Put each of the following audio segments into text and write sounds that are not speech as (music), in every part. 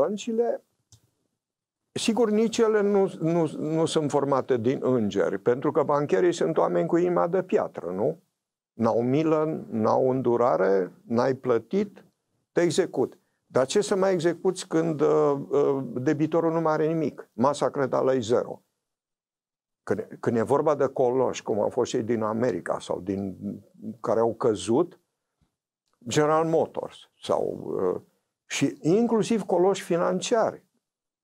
băncile, sigur, nici ele nu, nu, nu sunt formate din îngeri, pentru că bancherii sunt oameni cu inima de piatră, nu? N-au milă, n-au îndurare, n-ai plătit, te execut. Dar ce să mai execuți când uh, uh, debitorul nu mai are nimic? Masa credală e zero. Când, când e vorba de coloși, cum au fost ei din America sau din care au căzut, General Motors sau uh, și inclusiv coloși financiari.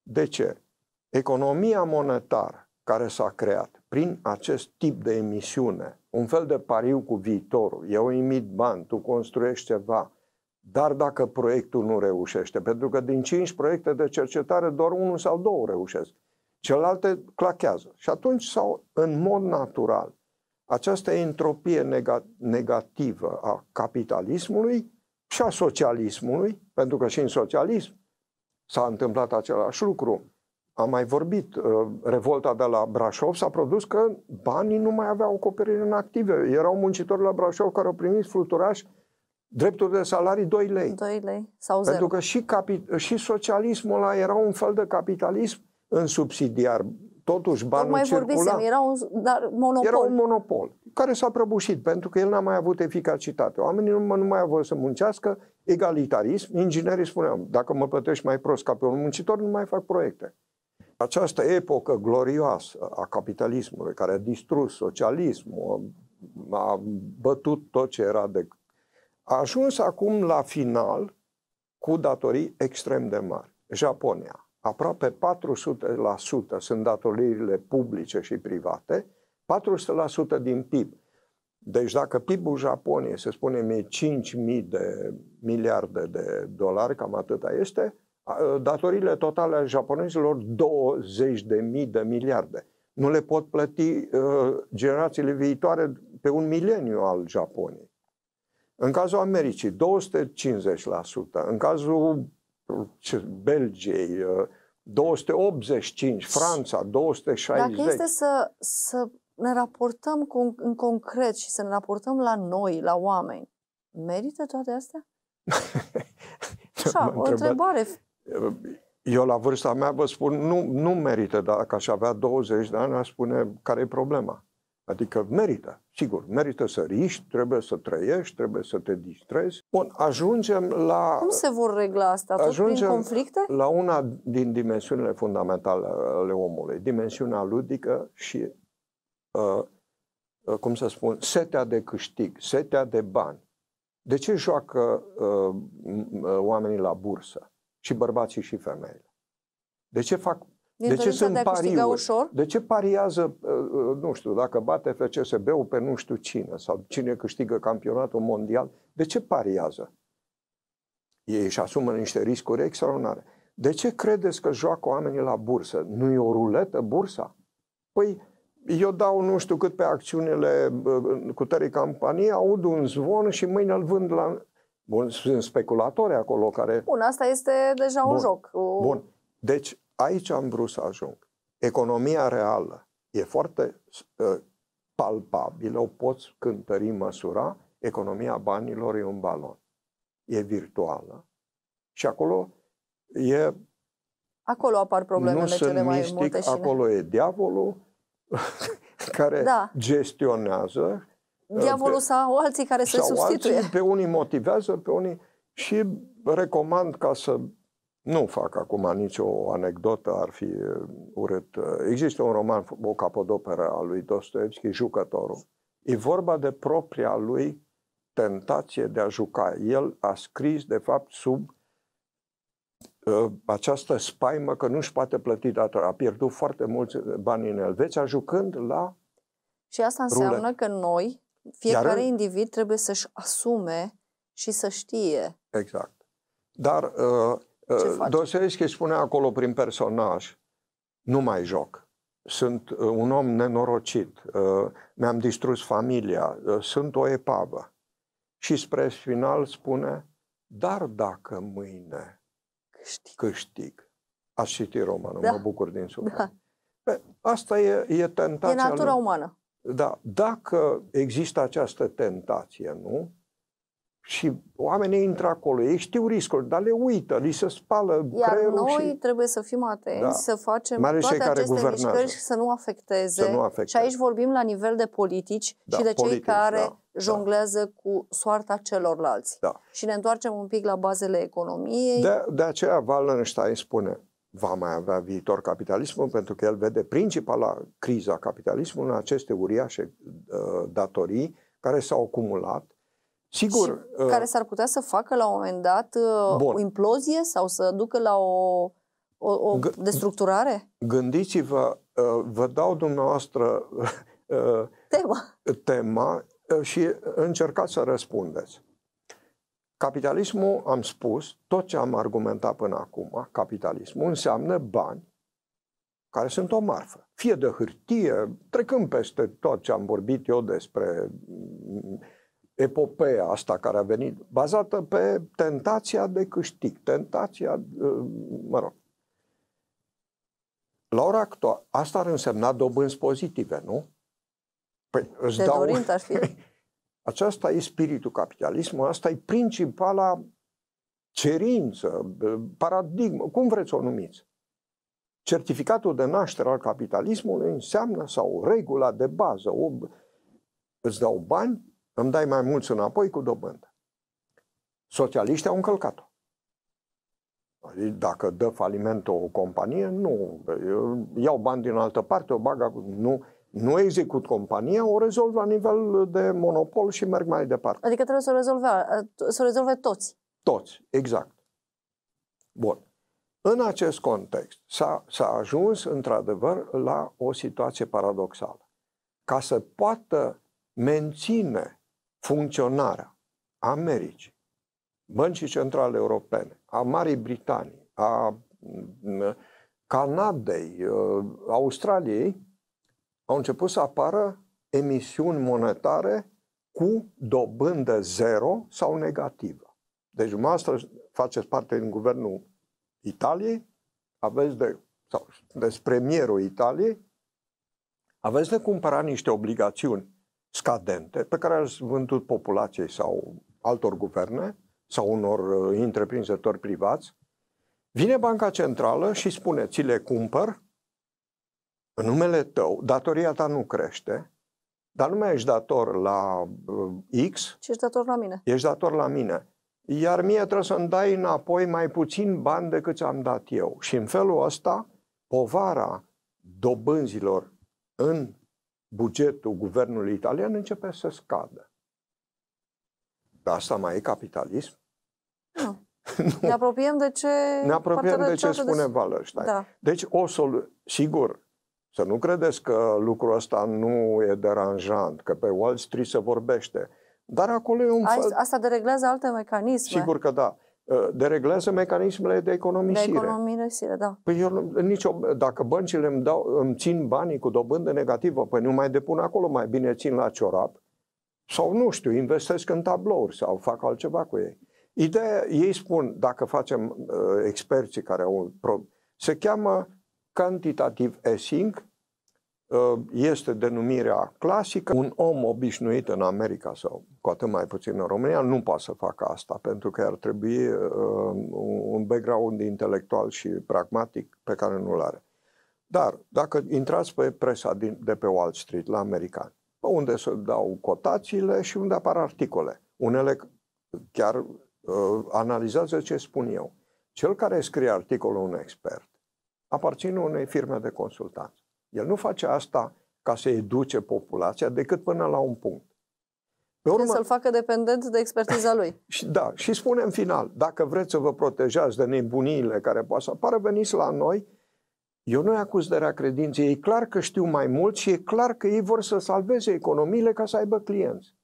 De ce? Economia monetară care s-a creat prin acest tip de emisiune, un fel de pariu cu viitorul, eu imit bani, tu construiești ceva, dar dacă proiectul nu reușește, pentru că din 5 proiecte de cercetare doar unul sau două reușesc, celelalte clachează. Și atunci sau în mod natural această entropie negativă a capitalismului și a socialismului, pentru că și în socialism s-a întâmplat același lucru. Am mai vorbit, uh, revolta de la Brașov s-a produs că banii nu mai aveau acoperire în active. Erau muncitori la Brașov care au primit fluturaș drepturi de salarii 2 lei. 2 lei sau 0. Pentru că și, capi- și socialismul ăla era un fel de capitalism în subsidiar totuși banul Tocmai circula. Vorbisem, era, un, dar monopol. era un monopol care s-a prăbușit pentru că el n-a mai avut eficacitate. Oamenii nu, nu mai au voie să muncească, egalitarism, inginerii spuneau, dacă mă plătești mai prost ca pe un muncitor, nu mai fac proiecte. Această epocă glorioasă a capitalismului, care a distrus socialismul, a bătut tot ce era de... A ajuns acum la final cu datorii extrem de mari. Japonia, aproape 400% sunt datoriile publice și private, 400% din PIB. Deci dacă PIB-ul Japoniei, se spune, e 5.000 de miliarde de dolari, cam atâta este, datoriile totale a japonezilor 20.000 de miliarde. Nu le pot plăti uh, generațiile viitoare pe un mileniu al Japoniei. În cazul Americii, 250%, în cazul Belgiei, 285, uh, Franța, 260. Dacă este să, să ne raportăm cu, în concret și să ne raportăm la noi, la oameni, merită toate astea? (laughs) Așa, o întrebare. Eu la vârsta mea vă spun, nu, nu merită, dacă aș avea 20 de ani, aș spune care e problema. Adică merită, sigur, merită să riști, trebuie să trăiești, trebuie să te distrezi. Bun, ajungem la... Cum se vor regla asta? Tot ajungem prin conflicte? la una din dimensiunile fundamentale ale omului, dimensiunea ludică și, uh, uh, cum să spun, setea de câștig, setea de bani. De ce joacă uh, oamenii la bursă? Și bărbații și femeile. De ce fac din de ce sunt pariuri? Ușor? De ce pariază, uh, uh, nu știu, dacă bate FCSB-ul pe nu știu cine sau cine câștigă campionatul mondial, de ce pariază? Ei își asumă niște riscuri extraordinare. De ce credeți că joacă oamenii la bursă? Nu e o ruletă bursa? Păi eu dau nu știu cât pe acțiunile uh, cu tării campanii, aud un zvon și mâine îl vând la... Bun, sunt speculatori acolo care... Bun, asta este deja Bun. un joc. Bun, deci aici am vrut să ajung. Economia reală e foarte uh, palpabilă, o poți cântări, măsura, economia banilor e un balon. E virtuală și acolo e... Acolo apar problemele nu cele mai mistic, multe și... Acolo e diavolul (laughs) care da. gestionează... Ă, diavolul pe, sau alții care se sau substituie. Alții, pe unii motivează, pe unii... Și recomand ca să nu fac acum nicio anecdotă, ar fi urât. Există un roman, o capodoperă a lui Dostoevski, Jucătorul. E vorba de propria lui tentație de a juca. El a scris, de fapt, sub uh, această spaimă că nu-și poate plăti datora. A pierdut foarte mulți bani în Elveția deci, jucând la Și asta înseamnă rulet. că noi, fiecare Iar... individ, trebuie să-și asume și să știe. Exact. Dar uh, ce uh, Dostoevski spune acolo prin personaj, nu mai joc. Sunt uh, un om nenorocit, uh, mi-am distrus familia, sunt o epavă. Și spre final spune, dar dacă mâine câștig, câștig. aș citi romanul, da. mă bucur din suflet. Da. Pe, asta e, e tentația. E natura lui. umană. Da, dacă există această tentație, nu? Și oamenii intră acolo, ei știu riscul, dar le uită, li se spală Iar creierul noi și... trebuie să fim atenți, da. să facem Mare toate care aceste guvernează. mișcări și să nu afecteze. Să nu afecteze. Și aici vorbim la nivel de politici da, și de politici, cei da, care da, jonglează da. cu soarta celorlalți. Da. Și ne întoarcem un pic la bazele economiei. De, de aceea Wallenstein spune, va mai avea viitor capitalismul, pentru că el vede principala criza capitalismului în aceste uriașe uh, datorii care s-au acumulat Sigur. Și uh, care s-ar putea să facă la un moment dat uh, bun. o implozie sau să ducă la o, o, o G- destructurare? Gândiți-vă, uh, vă dau dumneavoastră (laughs) tema. tema și încercați să răspundeți. Capitalismul, am spus, tot ce am argumentat până acum, capitalismul înseamnă bani care sunt o marfă. Fie de hârtie, trecând peste tot ce am vorbit eu despre mm, epopeea asta care a venit, bazată pe tentația de câștig, tentația, uh, mă rog. La ora actuală, asta ar însemna dobânzi pozitive, nu? Păi îți de dau... dorit ar fi. (laughs) Aceasta e spiritul capitalismului, asta e principala cerință, uh, paradigmă, cum vreți o numiți. Certificatul de naștere al capitalismului înseamnă, sau regula de bază, o, îți dau bani, îmi dai mai mulți înapoi cu dobândă. Socialiștii au încălcat-o. Adică, dacă dă faliment o companie, nu. Eu iau bani din altă parte, o bag Nu, nu execut compania, o rezolv la nivel de monopol și merg mai departe. Adică trebuie să o rezolve, să o rezolve toți. Toți, exact. Bun. În acest context s-a, s-a ajuns într-adevăr la o situație paradoxală. Ca să poată menține funcționarea Americii, Băncii Centrale Europene, a Marii Britanii, a mm, Canadei, uh, Australiei, au început să apară emisiuni monetare cu dobândă zero sau negativă. Deci dumneavoastră faceți parte din guvernul Italiei, aveți de, sau despre premierul Italiei, aveți de cumpăra niște obligațiuni scadente pe care ați vândut populației sau altor guverne sau unor uh, întreprinzători privați, vine Banca Centrală și spune, ți le cumpăr în numele tău, datoria ta nu crește, dar nu mai ești dator la uh, X. Și ești dator la mine. Ești dator la mine. Iar mie trebuie să-mi dai înapoi mai puțin bani decât ți-am dat eu. Și în felul ăsta, povara dobânzilor în bugetul guvernului italian începe să scadă. Dar asta mai e capitalism? Nu. (laughs) nu. Ne apropiem de ce... Ne apropiem de ce spune de... Wallerstein. Da. Deci, o solu... sigur, să nu credeți că lucrul ăsta nu e deranjant, că pe Wall Street se vorbește. Dar acolo e un fel... Asta dereglează alte mecanisme. Sigur că da. Uh, dereglează mecanismele de economisire. De economisire, da. Păi eu nicio, dacă băncile îmi, dau, îmi țin banii cu dobândă negativă, păi nu mai depun acolo, mai bine țin la ciorap. Sau nu știu, investesc în tablouri sau fac altceva cu ei. Ideea, ei spun, dacă facem uh, experții care au... se cheamă cantitativ easing Uh, este denumirea clasică. Un om obișnuit în America sau cu atât mai puțin în România nu poate să facă asta pentru că ar trebui uh, un background intelectual și pragmatic pe care nu-l are. Dar dacă intrați pe presa din, de pe Wall Street la american, unde se dau cotațiile și unde apar articole, unele chiar uh, analizează ce spun eu. Cel care scrie articolul un expert aparține unei firme de consultanță. El nu face asta ca să educe populația decât până la un punct. Pe urmă, să-l facă dependent de expertiza lui. (laughs) Și, da, și spune în final, dacă vreți să vă protejați de nebuniile care poate să apară, veniți la noi. Eu nu-i acuz de rea credință. E clar că știu mai mult și e clar că ei vor să salveze economiile ca să aibă clienți.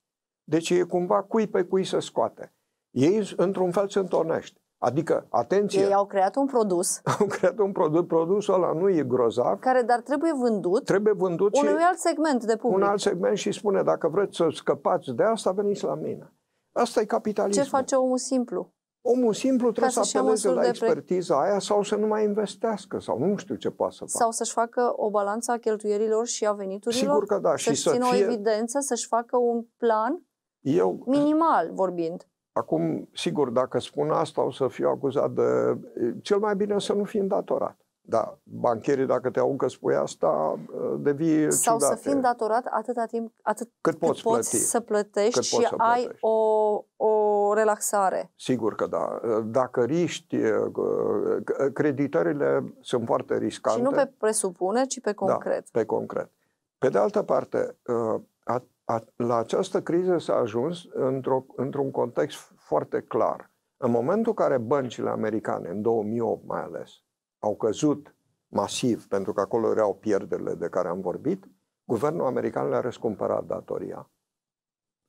Deci e cumva cui pe cui să scoate. Ei, într-un fel, sunt onești. Adică, atenție! Ei au creat un produs. (laughs) Au creat un produs, produsul ăla nu e grozav. Care dar trebuie vândut. Trebuie vândut unui și alt segment de public. Un alt segment și spune, dacă vreți să scăpați de asta, veniți la mine. Asta e capitalismul. Ce face omul simplu? Omul simplu trebuie Ca să, să apeleze la expertiza pre... aia sau să nu mai investească sau nu știu ce poate să facă. Sau să-și facă o balanță a cheltuierilor și a veniturilor. Sigur că da. Să-și și să fie... o evidență, să-și facă un plan Eu... minimal vorbind. Acum, sigur, dacă spun asta, o să fiu acuzat de... Cel mai bine să nu fii îndatorat. Da, bancherii, dacă te aud că spui asta, devii Sau ciudate. să fii îndatorat atâta timp, atât cât, cât poți, poți plăti. să plătești cât și poți să ai plătești. o, o relaxare. Sigur că da. Dacă riști, creditările sunt foarte riscante. Și nu pe presupune, ci pe da, concret. Da, pe concret. Pe de altă parte, a, la această criză s-a ajuns într-o, într-un context foarte clar. În momentul în care băncile americane, în 2008 mai ales, au căzut masiv, pentru că acolo erau pierderile de care am vorbit, guvernul american le-a răscumpărat datoria.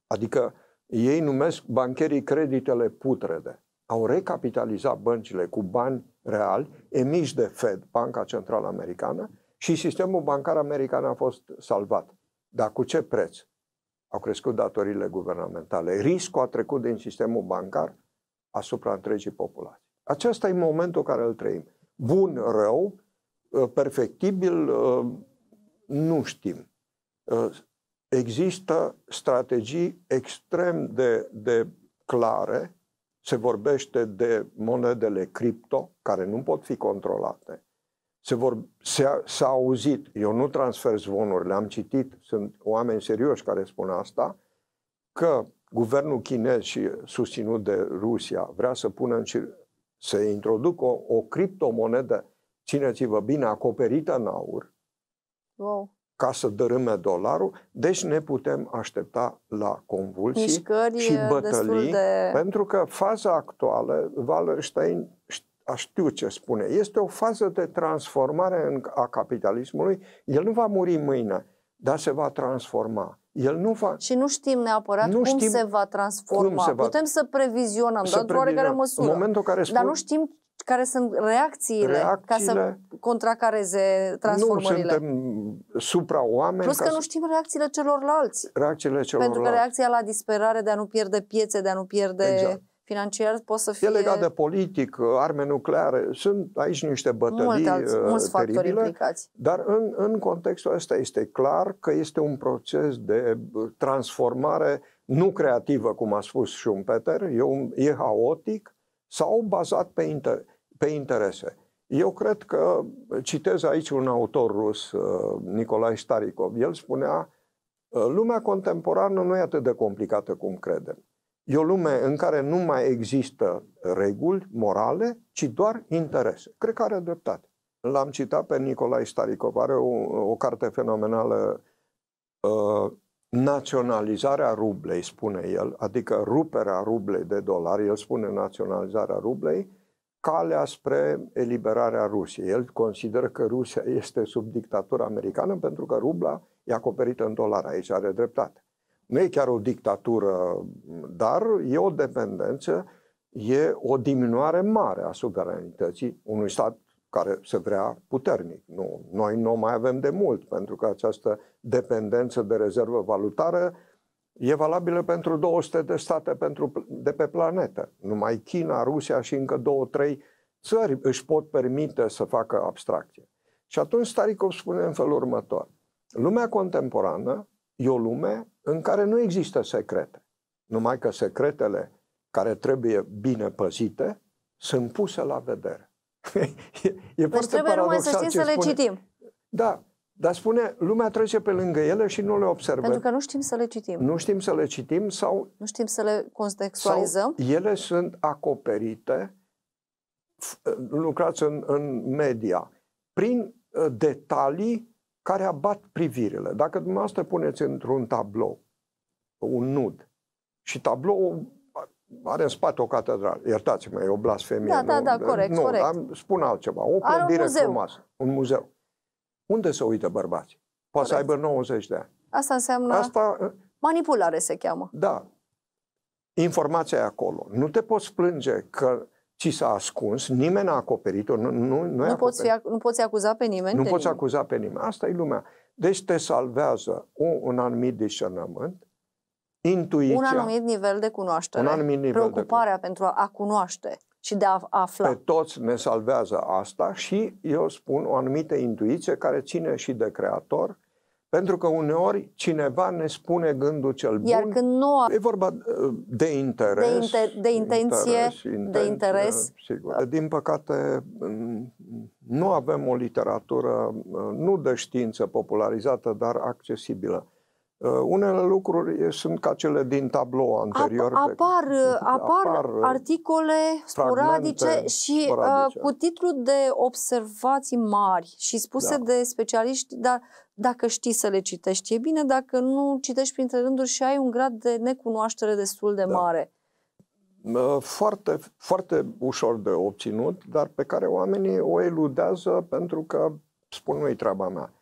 Adică ei numesc bancherii creditele putrede. Au recapitalizat băncile cu bani reali emiși de Fed, Banca Centrală Americană, și sistemul bancar american a fost salvat. Dar cu ce preț? Au crescut datoriile guvernamentale. Riscul a trecut din sistemul bancar asupra întregii populații. Acesta e momentul care îl trăim. Bun, rău, uh, perfectibil, uh, nu știm. Uh, există strategii extrem de, de clare, se vorbește de monedele cripto, care nu pot fi controlate, se, vor, se, s-a auzit, eu nu transfer zvonurile, am citit, sunt oameni serioși care spun asta, că guvernul chinez și susținut de Rusia vrea să pună în să introducă o, o criptomonedă, țineți-vă bine, acoperită în aur, wow. ca să dărâme dolarul, deci ne putem aștepta la convulsii Mișcări și bătălii, de... pentru că faza actuală, Wallerstein a știu ce spune. Este o fază de transformare în, a capitalismului. El nu va muri mâine, dar se va transforma. El nu va... Și nu știm neapărat nu cum știm se va transforma. se va... Putem să previzionăm, să dar într-o oarecare măsură. În momentul care spun... Dar nu știm care sunt reacțiile, reacțiile ca să contracareze transformările. Nu suntem supra-oameni. Plus că nu știm reacțiile celorlalți. Reacțiile celorlalți. Pentru că reacția la disperare de a nu pierde piețe, de a nu pierde... Exact financiar poate să fie... E legat de politic, arme nucleare, sunt aici niște bătălii multe alți, uh, mulți teribile, implicați. dar în, în contextul ăsta este clar că este un proces de uh, transformare nu creativă, cum a spus Schumpeter, e, un, e haotic sau bazat pe, inter, pe interese. Eu cred că, citez aici un autor rus, uh, Nicolae Starikov, el spunea, lumea contemporană nu e atât de complicată cum credem. E o lume în care nu mai există reguli morale, ci doar interese. Cred că are dreptate. L-am citat pe Nicolae Staricov, are o, o carte fenomenală, uh, Naționalizarea rublei, spune el, adică ruperea rublei de dolari, el spune naționalizarea rublei, calea spre eliberarea Rusiei. El consideră că Rusia este sub dictatura americană pentru că rubla e acoperită în dolari, aici are dreptate. Nu e chiar o dictatură, dar e o dependență, e o diminuare mare a suveranității unui stat care se vrea puternic. Nu, noi nu mai avem de mult, pentru că această dependență de rezervă valutară e valabilă pentru 200 de state pentru, de pe planetă. Numai China, Rusia și încă două, trei țări își pot permite să facă abstracție. Și atunci Starikov spune în felul următor. Lumea contemporană e o lume în care nu există secrete. Numai că secretele care trebuie bine păzite sunt puse la vedere. (laughs) e deci trebuie numai să știm să le citim. Da, dar spune, lumea trece pe lângă ele și nu le observă. Pentru că nu știm să le citim. Nu știm să le citim sau... Nu știm să le contextualizăm. ele sunt acoperite, lucrați în, în media, prin uh, detalii care abat privirile. Dacă dumneavoastră puneți într-un tablou un nud și tablou are în spate o catedrală, iertați-mă, e o blasfemie. Da, da nu, da, da, corect, nu, corect. Dar spun altceva, o clădire frumoasă, un muzeu. Unde se uită bărbații? Poate corect. să aibă 90 de ani. Asta înseamnă... Asta... Uh, manipulare se cheamă. Da. Informația e acolo. Nu te poți plânge că ci s-a ascuns, nimeni n-a acoperit-o. Nu, nu, nu, nu, poți, fi, nu poți acuza pe nimeni? Nu poți nimeni. acuza pe nimeni. Asta e lumea. Deci te salvează un, un anumit discernământ, intuiția. Un anumit nivel de cunoaștere. Un anumit nivel preocuparea de pentru a cunoaște și de a afla. Pe toți ne salvează asta și eu spun o anumită intuiție care ține și de creator, pentru că uneori cineva ne spune gândul cel bun. Iar când nu a... E vorba uh, de interes. De, inter... de intenție, interes, intenție, de interes. Uh, sigur. Din păcate, mm, nu avem o literatură, uh, nu de știință popularizată, dar accesibilă. Uh, unele lucruri sunt ca cele din tablou anterior. Ap- apar, pe, apar, uh, apar uh, articole sporadice și sporadice. Uh, cu titlu de observații mari și spuse da. de specialiști, dar dacă știi să le citești, e bine dacă nu citești printre rânduri și ai un grad de necunoaștere destul de da. mare. Foarte, foarte ușor de obținut, dar pe care oamenii o eludează pentru că spun nu-i treaba mea.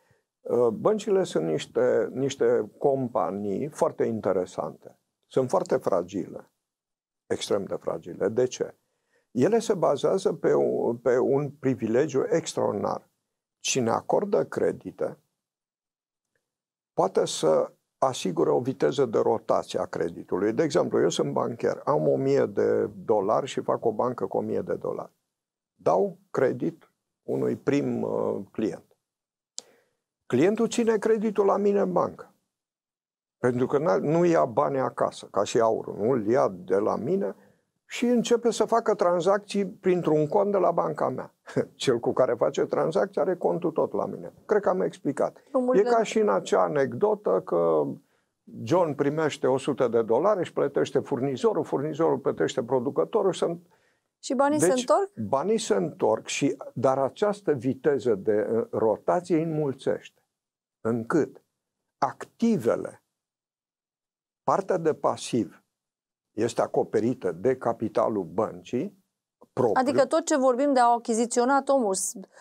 Uh, băncile sunt niște, niște companii foarte interesante. Sunt foarte fragile, extrem de fragile. De ce? Ele se bazează pe un, pe un privilegiu extraordinar. Cine acordă credite poate să asigure o viteză de rotație a creditului. De exemplu, eu sunt bancher, am 1000 de dolari și fac o bancă cu 1000 de dolari. Dau credit unui prim uh, client Clientul ține creditul la mine în bancă. Pentru că nu ia bani acasă, ca și aurul, nu îl ia de la mine și începe să facă tranzacții printr-un cont de la banca mea. (laughs) Cel cu care face tranzacții are contul tot la mine. Cred că am explicat. e da. ca și în acea anecdotă că John primește 100 de dolari, și plătește furnizorul, furnizorul plătește producătorul și și banii deci, se întorc? Banii se întorc, și, dar această viteză de uh, rotație înmulțește încât activele, partea de pasiv, este acoperită de capitalul băncii, propriu. Adică tot ce vorbim de a achiziționat omul,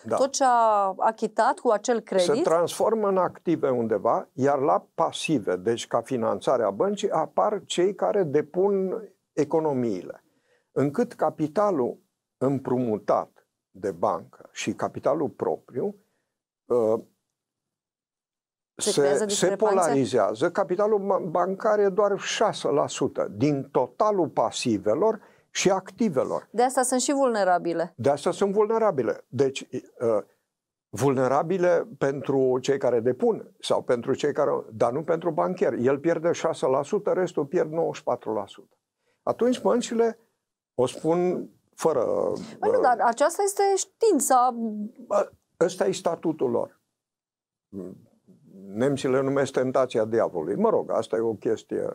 da. tot ce a achitat cu acel credit... Se transformă în active undeva, iar la pasive, deci ca finanțare a băncii, apar cei care depun economiile. Încât capitalul împrumutat de bancă și capitalul propriu ă, se, se, polarizează. Capitalul bancar e doar 6% din totalul pasivelor și activelor. De asta sunt și vulnerabile. De asta sunt vulnerabile. Deci, uh, vulnerabile pentru cei care depun sau pentru cei care. dar nu pentru bancheri. El pierde 6%, restul pierd 94%. Atunci băncile, o spun fără. Bă, păi nu, ă, dar aceasta este știința. Ă, ăsta e statutul lor nemții le numesc tentația diavolului. Mă rog, asta e o chestie...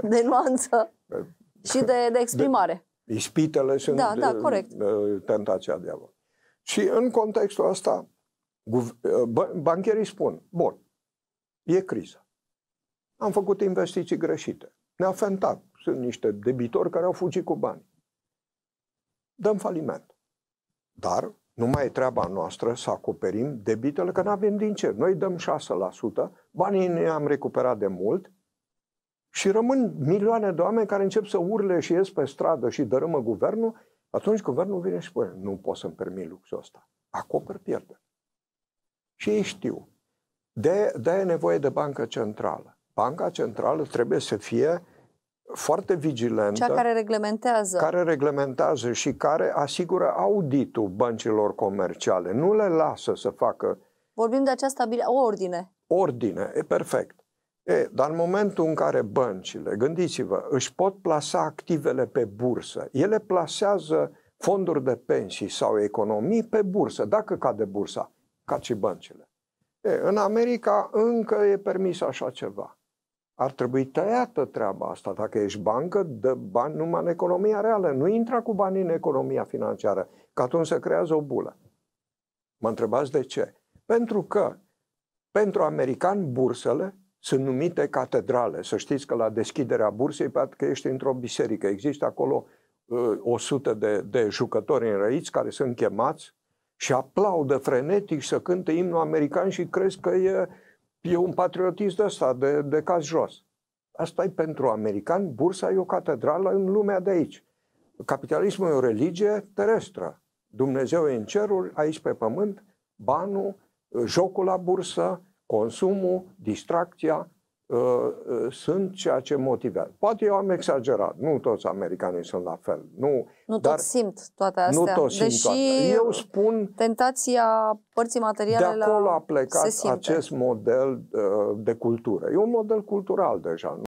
Uh, de nuanță (laughs) și de, de exprimare. De, ispitele sunt da, da, uh, corect. Uh, tentația diavolului. Și în contextul ăsta, bancherii spun, bun, e criză. Am făcut investiții greșite. Ne-a fentat. Sunt niște debitori care au fugit cu bani. Dăm faliment. Dar nu mai e treaba noastră să acoperim debitele, că nu avem din ce. Noi dăm 6%, banii ne-am recuperat de mult și rămân milioane de oameni care încep să urle și ies pe stradă și dărâmă guvernul, atunci guvernul vine și spune, nu pot să-mi permit luxul ăsta. Acoper pierde. Și ei știu. De, de e nevoie de bancă centrală. Banca centrală trebuie să fie uh, foarte vigilentă. Cea care reglementează. Care reglementează și care asigură auditul băncilor comerciale. Nu le lasă să facă. Vorbim de această ordine. Ordine, e perfect. E, dar în momentul în care băncile, gândiți-vă, își pot plasa activele pe bursă, ele plasează fonduri de pensii sau economii pe bursă, dacă cade bursa, ca și băncile. E, în America încă e permis așa ceva ar trebui tăiată treaba asta. Dacă ești bancă, dă bani numai în economia reală. Nu intra cu banii în economia financiară, că atunci se creează o bulă. Mă întrebați de ce? Pentru că pentru americani bursele sunt numite catedrale. Să știți că la deschiderea bursei, poate că ești într-o biserică, există acolo uh, 100 de, de jucători înrăiți care sunt chemați și aplaudă frenetic să cânte imnul american și crezi că e uh, e un patriotism de ăsta de, de caz jos. Asta e pentru americani, bursa e o catedrală în lumea de aici. Capitalismul e o religie terestră. Dumnezeu e în cerul aici pe pământ, banul, jocul la bursă, consumul, distracția, Uh, uh, sunt ceea ce motivează. Poate eu am exagerat, nu toți americanii sunt la fel. Nu, nu dar simt toate astea. Nu toți Deși simt toate. Eu spun tentația părții materiale de acolo la... a plecat acest model uh, de cultură. E un model cultural deja.